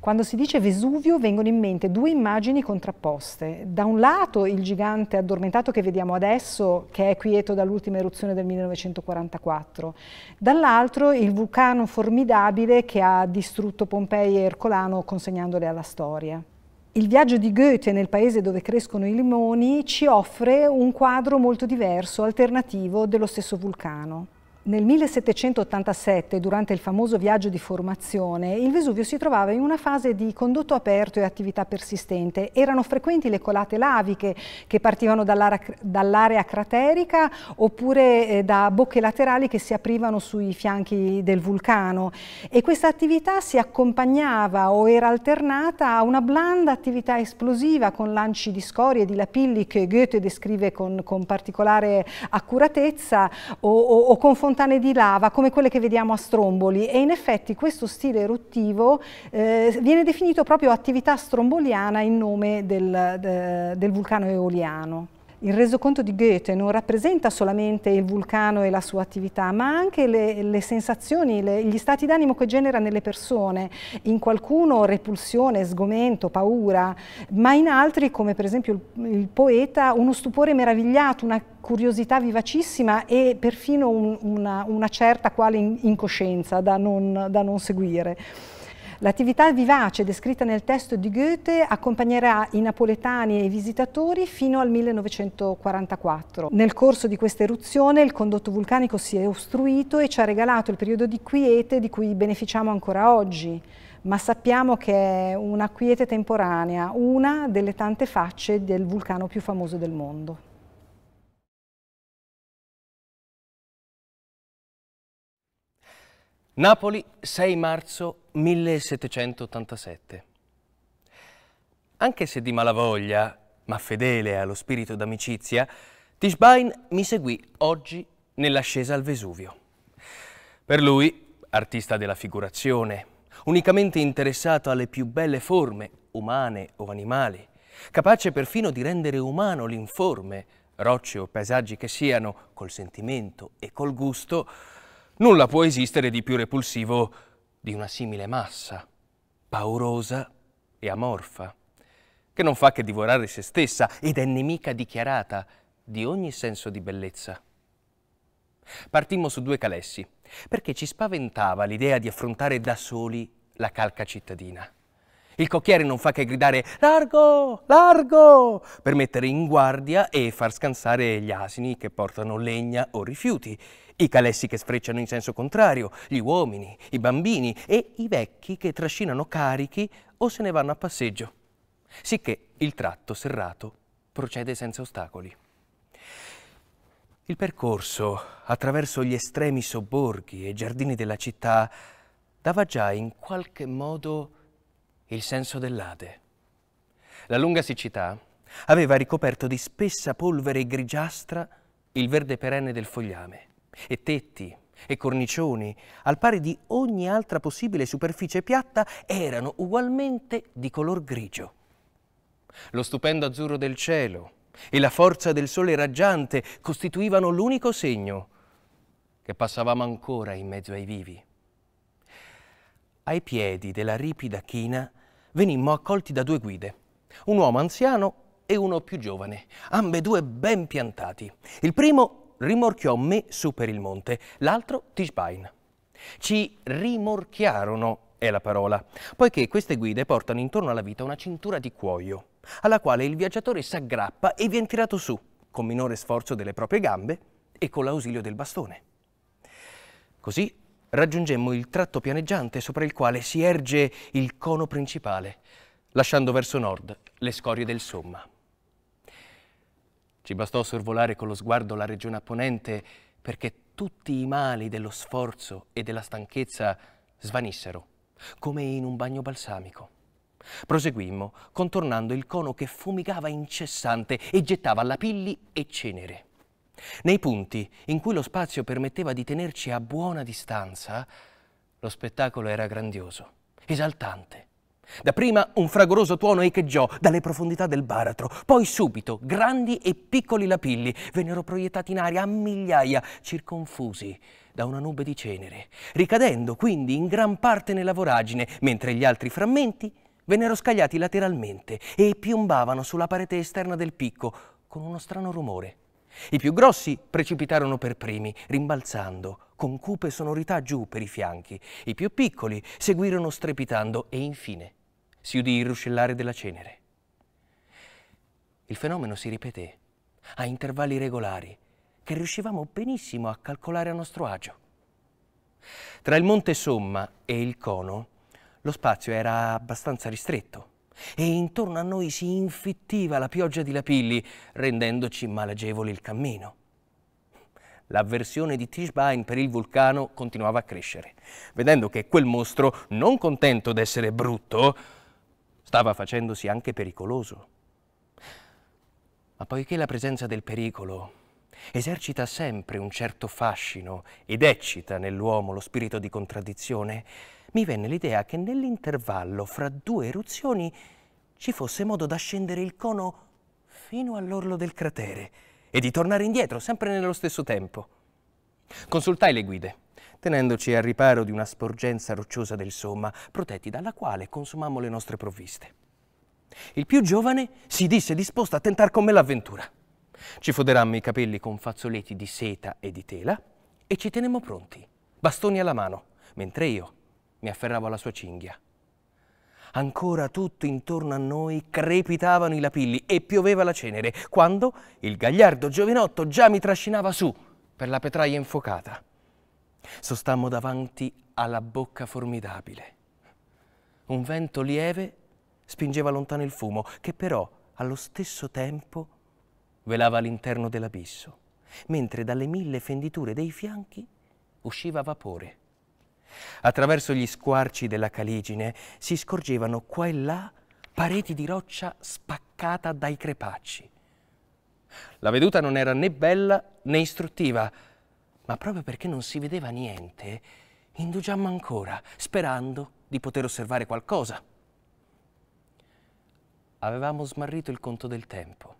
Quando si dice Vesuvio vengono in mente due immagini contrapposte. Da un lato il gigante addormentato che vediamo adesso, che è quieto dall'ultima eruzione del 1944, dall'altro il vulcano formidabile che ha distrutto Pompei e Ercolano consegnandole alla storia. Il viaggio di Goethe nel paese dove crescono i limoni ci offre un quadro molto diverso, alternativo dello stesso vulcano. Nel 1787, durante il famoso viaggio di formazione, il Vesuvio si trovava in una fase di condotto aperto e attività persistente. Erano frequenti le colate laviche che partivano dall'area craterica oppure eh, da bocche laterali che si aprivano sui fianchi del vulcano e questa attività si accompagnava o era alternata a una blanda attività esplosiva con lanci di scorie e di lapilli che Goethe descrive con, con particolare accuratezza o, o, o con fontane di lava come quelle che vediamo a Stromboli e in effetti questo stile eruttivo eh, viene definito proprio attività stromboliana in nome del, de, del vulcano eoliano. Il resoconto di Goethe non rappresenta solamente il vulcano e la sua attività, ma anche le, le sensazioni, le, gli stati d'animo che genera nelle persone. In qualcuno repulsione, sgomento, paura, ma in altri, come per esempio il, il poeta, uno stupore meravigliato, una curiosità vivacissima e perfino un, una, una, certa quale incoscienza da non, da non seguire. L'attività vivace descritta nel testo di Goethe accompagnerà i napoletani e i visitatori fino al 1944. Nel corso di questa eruzione il condotto vulcanico si è ostruito e ci ha regalato il periodo di quiete di cui beneficiamo ancora oggi ma sappiamo che è una quiete temporanea, una delle tante facce del vulcano più famoso del mondo. Napoli, 6 marzo 1787. Anche se di malavoglia, ma fedele allo spirito d'amicizia, Tischbein mi seguì oggi nell'ascesa al Vesuvio. Per lui, artista della figurazione, unicamente interessato alle più belle forme, umane o animali, capace perfino di rendere umano l'informe, rocce o paesaggi che siano, col sentimento e col gusto, Nulla può esistere di più repulsivo di una simile massa, paurosa e amorfa, che non fa che divorare se stessa ed è nemica dichiarata di ogni senso di bellezza. Partimmo su due calessi, perché ci spaventava l'idea di affrontare da soli la calca cittadina. Il cocchiere non fa che gridare largo, largo, per mettere in guardia e far scansare gli asini che portano legna o rifiuti, i calessi che sfrecciano in senso contrario, gli uomini, i bambini e i vecchi che trascinano carichi o se ne vanno a passeggio, sicché il tratto serrato procede senza ostacoli. Il percorso attraverso gli estremi sobborghi e giardini della città dava già in qualche modo il senso dell'Ade. La lunga siccità aveva ricoperto di spessa polvere grigiastra il verde perenne del fogliame e tetti e cornicioni, al pari di ogni altra possibile superficie piatta, erano ugualmente di color grigio. Lo stupendo azzurro del cielo e la forza del sole raggiante costituivano l'unico segno che passavamo ancora in mezzo ai vivi. Ai piedi della ripida china venimmo accolti da due guide, un uomo anziano e uno più giovane, ambedue ben piantati. Il primo rimorchiò me su per il monte, l'altro Tischbein. Ci rimorchiarono è la parola, poiché queste guide portano intorno alla vita una cintura di cuoio, alla quale il viaggiatore s'aggrappa e viene tirato su, con minore sforzo delle proprie gambe e con l'ausilio del bastone. Così raggiungemmo il tratto pianeggiante sopra il quale si erge il cono principale, lasciando verso nord le scorie del Somma. Ci bastò sorvolare con lo sguardo la regione a ponente perché tutti i mali dello sforzo e della stanchezza svanissero, come in un bagno balsamico. Proseguimmo, contornando il cono che fumigava incessante e gettava lapilli e cenere. Nei punti in cui lo spazio permetteva di tenerci a buona distanza, lo spettacolo era grandioso, esaltante, Dapprima un fragoroso tuono echeggiò dalle profondità del baratro, poi subito grandi e piccoli lapilli vennero proiettati in aria a migliaia, circonfusi da una nube di cenere, ricadendo quindi in gran parte nella voragine, mentre gli altri frammenti vennero scagliati lateralmente e piombavano sulla parete esterna del picco con uno strano rumore. I più grossi precipitarono per primi, rimbalzando con cupe sonorità giù per i fianchi. I più piccoli seguirono strepitando e infine si udì il ruscellare della cenere. Il fenomeno si ripeté a intervalli regolari che riuscivamo benissimo a calcolare a nostro agio. Tra il monte Somma e il cono lo spazio era abbastanza ristretto e intorno a noi si infittiva la pioggia di lapilli, rendendoci malagevole il cammino. L'avversione di Tischbein per il vulcano continuava a crescere, vedendo che quel mostro, non contento d'essere brutto, Stava facendosi anche pericoloso. Ma poiché la presenza del pericolo esercita sempre un certo fascino ed eccita nell'uomo lo spirito di contraddizione, mi venne l'idea che nell'intervallo fra due eruzioni ci fosse modo da scendere il cono fino all'orlo del cratere e di tornare indietro sempre nello stesso tempo. Consultai le guide tenendoci al riparo di una sporgenza rocciosa del Somma, protetti dalla quale consumammo le nostre provviste. Il più giovane si disse disposto a tentar con me l'avventura. Ci foderammo i capelli con fazzoletti di seta e di tela e ci tenemmo pronti, bastoni alla mano, mentre io mi afferravo alla sua cinghia. Ancora tutto intorno a noi crepitavano i lapilli e pioveva la cenere, quando il gagliardo giovinotto già mi trascinava su per la petraia infuocata. Sostammo davanti alla bocca formidabile. Un vento lieve spingeva lontano il fumo, che però allo stesso tempo velava l'interno dell'abisso, mentre dalle mille fenditure dei fianchi usciva vapore. Attraverso gli squarci della caligine si scorgevano qua e là pareti di roccia spaccata dai crepacci. La veduta non era né bella né istruttiva, ma proprio perché non si vedeva niente, indugiammo ancora, sperando di poter osservare qualcosa. Avevamo smarrito il conto del tempo.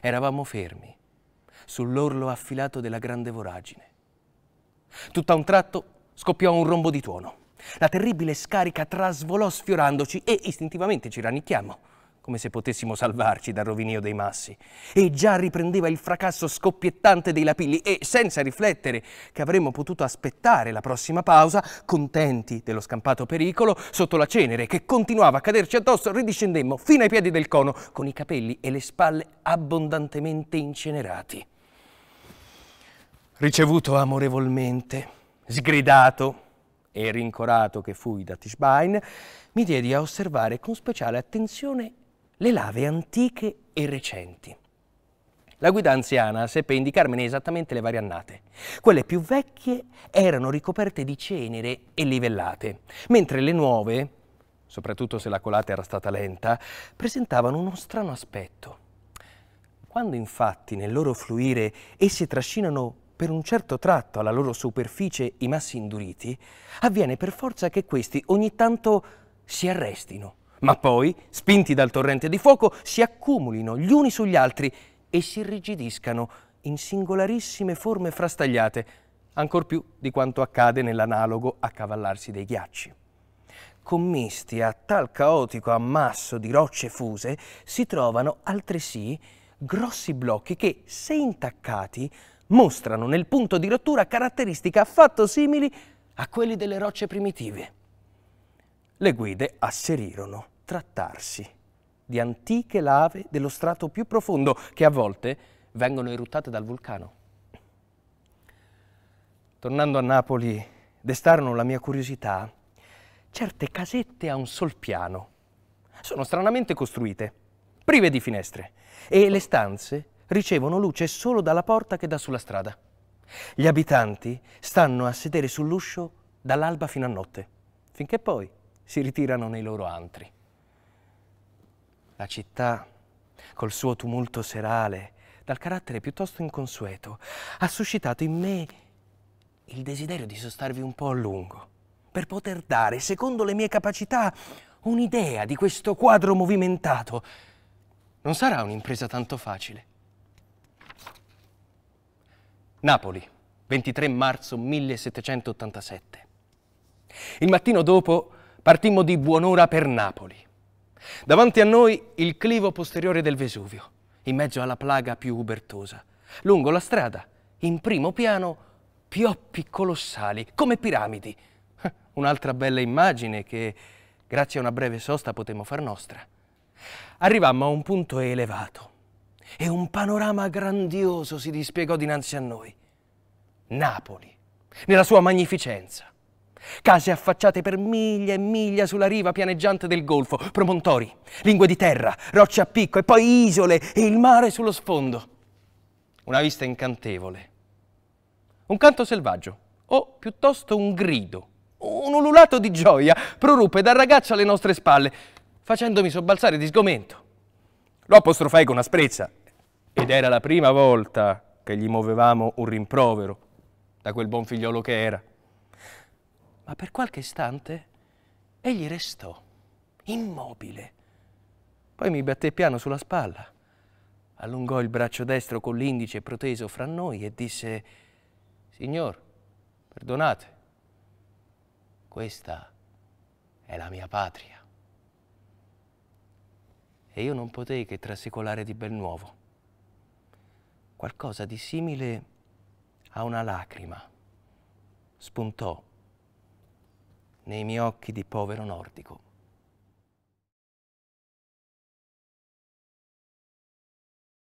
Eravamo fermi, sull'orlo affilato della grande voragine. Tutto a un tratto scoppiò un rombo di tuono. La terribile scarica trasvolò sfiorandoci e istintivamente ci rannicchiamo come se potessimo salvarci dal rovinio dei massi. E già riprendeva il fracasso scoppiettante dei lapilli e, senza riflettere che avremmo potuto aspettare la prossima pausa, contenti dello scampato pericolo, sotto la cenere che continuava a caderci addosso, ridiscendemmo fino ai piedi del cono, con i capelli e le spalle abbondantemente incenerati. Ricevuto amorevolmente, sgridato, e rincorato che fui da Tischbein, mi diedi a osservare con speciale attenzione le lave antiche e recenti. La guida anziana seppe indicarmene esattamente le varie annate. Quelle più vecchie erano ricoperte di cenere e livellate, mentre le nuove, soprattutto se la colata era stata lenta, presentavano uno strano aspetto. Quando infatti nel loro fluire essi trascinano per un certo tratto alla loro superficie i massi induriti, avviene per forza che questi ogni tanto si arrestino ma poi, spinti dal torrente di fuoco, si accumulino gli uni sugli altri e si irrigidiscano in singolarissime forme frastagliate, ancor più di quanto accade nell'analogo accavallarsi dei ghiacci. Commisti a tal caotico ammasso di rocce fuse si trovano altresì grossi blocchi che, se intaccati, mostrano nel punto di rottura caratteristiche affatto simili a quelli delle rocce primitive. Le guide asserirono trattarsi di antiche lave dello strato più profondo che a volte vengono eruttate dal vulcano. Tornando a Napoli, destarono la mia curiosità certe casette a un sol piano. Sono stranamente costruite, prive di finestre, e le stanze ricevono luce solo dalla porta che dà sulla strada. Gli abitanti stanno a sedere sull'uscio dall'alba fino a notte, finché poi si ritirano nei loro antri. La città, col suo tumulto serale, dal carattere piuttosto inconsueto, ha suscitato in me il desiderio di sostarvi un po' a lungo, per poter dare, secondo le mie capacità, un'idea di questo quadro movimentato. Non sarà un'impresa tanto facile. Napoli, 23 marzo 1787. Il mattino dopo partimmo di buon'ora per Napoli. Davanti a noi il clivo posteriore del Vesuvio, in mezzo alla plaga più ubertosa. Lungo la strada, in primo piano, pioppi colossali, come piramidi. Un'altra bella immagine che, grazie a una breve sosta, potemmo far nostra. Arrivammo a un punto elevato e un panorama grandioso si dispiegò dinanzi a noi. Napoli, nella sua magnificenza. Case affacciate per miglia e miglia sulla riva pianeggiante del golfo, promontori, lingue di terra, rocce a picco e poi isole e il mare sullo sfondo. Una vista incantevole. Un canto selvaggio, o piuttosto un grido, un ululato di gioia, proruppe dal ragazzo alle nostre spalle, facendomi sobbalzare di sgomento. Lo apostrofai con asprezza, ed era la prima volta che gli muovevamo un rimprovero da quel buon figliolo che era ma per qualche istante egli restò immobile. Poi mi batté piano sulla spalla, allungò il braccio destro con l'indice proteso fra noi e disse, Signor, perdonate, questa è la mia patria. E io non potei che trasecolare di bel nuovo. Qualcosa di simile a una lacrima spuntò nei miei occhi di povero nordico.